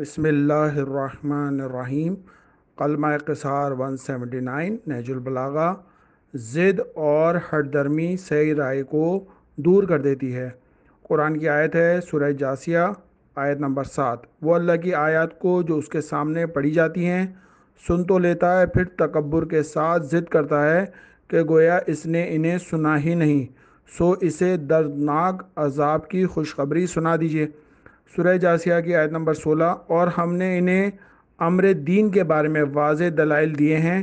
बसमीम कलमा कसार 179 नहजुलबलागा ज़िद और हटदर्मी सही राय को दूर कर देती है कुरान की आयत है सुरह जासिया आयत नंबर सात वो अल्लाह की आयत को जो उसके सामने पढ़ी जाती हैं सुन तो लेता है फिर तकबर के साथ ज़िद करता है कि गोया इसने इन्हें सुना ही नहीं सो इसे दर्दनाक अजाब की खुशखबरी सुना दीजिए सुरह जासिया की आयत नंबर 16 और हमने इन्हें अमर दीन के बारे में वाज दलाइल दिए हैं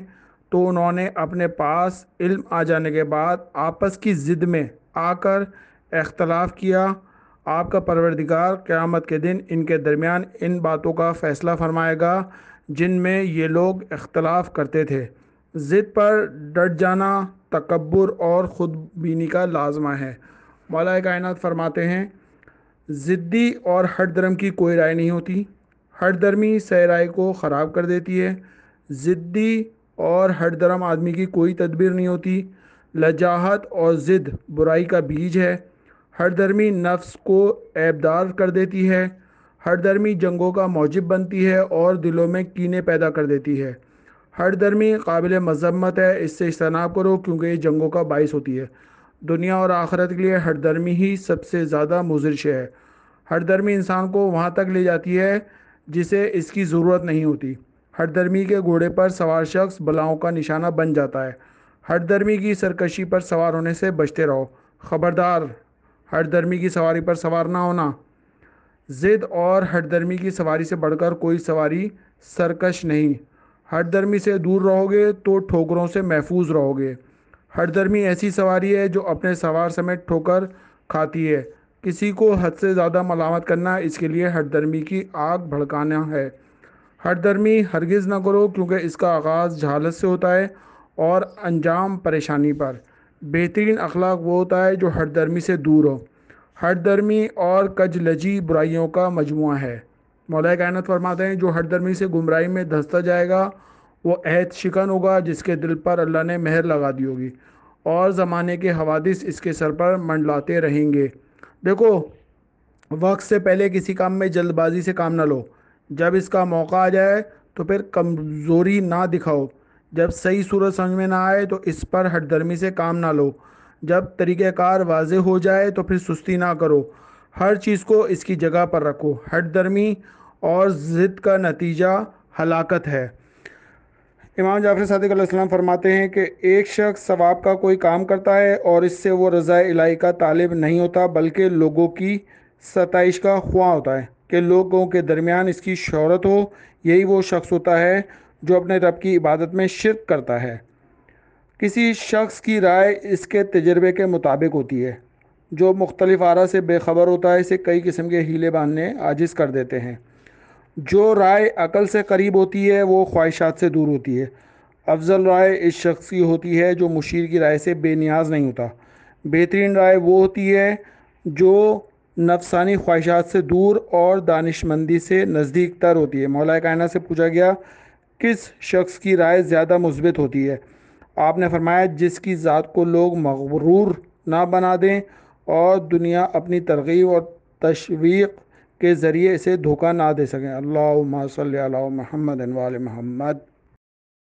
तो उन्होंने अपने पास इल्म आ जाने के बाद आपस की ज़िद में आकर अख्तलाफ किया आपका परवरदिगार क़्यामत के दिन इनके दरमियान इन बातों का फ़ैसला फरमाएगा जिनमें ये लोग अख्तलाफ करते थे ज़िद पर डट जाना तकबर और खुदबीनी का लाजमा है मौलाए कायनात फरमाते हैं ज़िद्दी और हर धर्म की कोई राय नहीं होती हर धर्मी सह राय को ख़राब कर देती है ज़िद्दी और हर धर्म आदमी की कोई तदबीर नहीं होती लजाहत और ज़िद बुराई का बीज है हर धर्मी नफ्स को ऐबदार कर देती है हर धर्मी जंगों का मौजिब बनती है और दिलों में कीने पैदा कर देती है हर धर्मी काबिल मजम्मत है इससे इज्तनाब करो क्योंकि ये जंगों का बायस होती है दुनिया और आखरत के लिए हरदर्मी ही सबसे ज़्यादा मुजर शे है हरदर्मी इंसान को वहाँ तक ले जाती है जिसे इसकी ज़रूरत नहीं होती हरदर्मी के घोड़े पर सवार शख्स बलाओं का निशाना बन जाता है हरदर्मी की सरकशी पर सवार होने से बचते रहो ख़बरदार हरदर्मी की सवारी पर सवार ना होना ज़िद और हरदर्मी की सवारी से बढ़कर कोई सवारी सरकश नहीं हरदर्मी से दूर रहोगे तो ठोकरों से महफूज रहोगे हठधर्मी ऐसी सवारी है जो अपने सवार समेत ठोकर खाती है किसी को हद से ज़्यादा मलामत करना इसके लिए हठधर्मी की आग भड़काना है हठधर्मी हरगिज़ ना करो क्योंकि इसका आगाज़ जहालत से होता है और अंजाम परेशानी पर बेहतरीन अखलाक वो होता है जो हठधर्मी से दूर हो हठधर्मी और कजलजी बुराइयों का मजमू है मौलिक आनत फरमाते हैं जो हठधर्मी से गुमराही में धंसता जाएगा वो अहद शिकन होगा जिसके दिल पर अल्लाह ने मेहर लगा दी होगी और ज़माने के हवादिस इसके सर पर मंडलाते रहेंगे देखो वक्त से पहले किसी काम में जल्दबाजी से काम ना लो जब इसका मौका आ जाए तो फिर कमज़ोरी ना दिखाओ जब सही सूरत समझ में ना आए तो इस पर दर्मी से काम ना लो जब तरीक़ाकार वाज हो जाए तो फिर सुस्ती ना करो हर चीज़ को इसकी जगह पर रखो दर्मी और ज़िद का नतीजा हलाकत है इमाम जाफर सदकाम फरमाते हैं कि एक शख्स सवाब का कोई काम करता है और इससे वो रज़ा इलाही का तालिब नहीं होता बल्कि लोगों की सतश का खुआ होता है कि लोगों के दरमियान इसकी शहरत हो यही वो शख्स होता है जो अपने रब की इबादत में शिरक करता है किसी शख्स की राय इसके तजर्बे के मुताबिक होती है जो मुख्तलिफ आरा से बेखबर होता है इसे कई किस्म के हीले बांधने आजिज़ कर देते हैं जो राय अकल से करीब होती है वो ख्वाहिशात से दूर होती है अफजल राय इस शख्स की होती है जो मुशीर की राय से बेनियाज नहीं होता बेहतरीन राय वो होती है जो नफसानी ख्वाहिशात से दूर और दानिशमंदी से नज़दीक तर होती है मौला कायना से पूछा गया किस शख्स की राय ज़्यादा मुस्बत होती है आपने फरमाया जिसकी ज़ात को लोग मगरूर ना बना दें और दुनिया अपनी तरगीब और तशवीक के ज़रिए इसे धोखा ना दे सकें अल्लाह महमद वाल महमद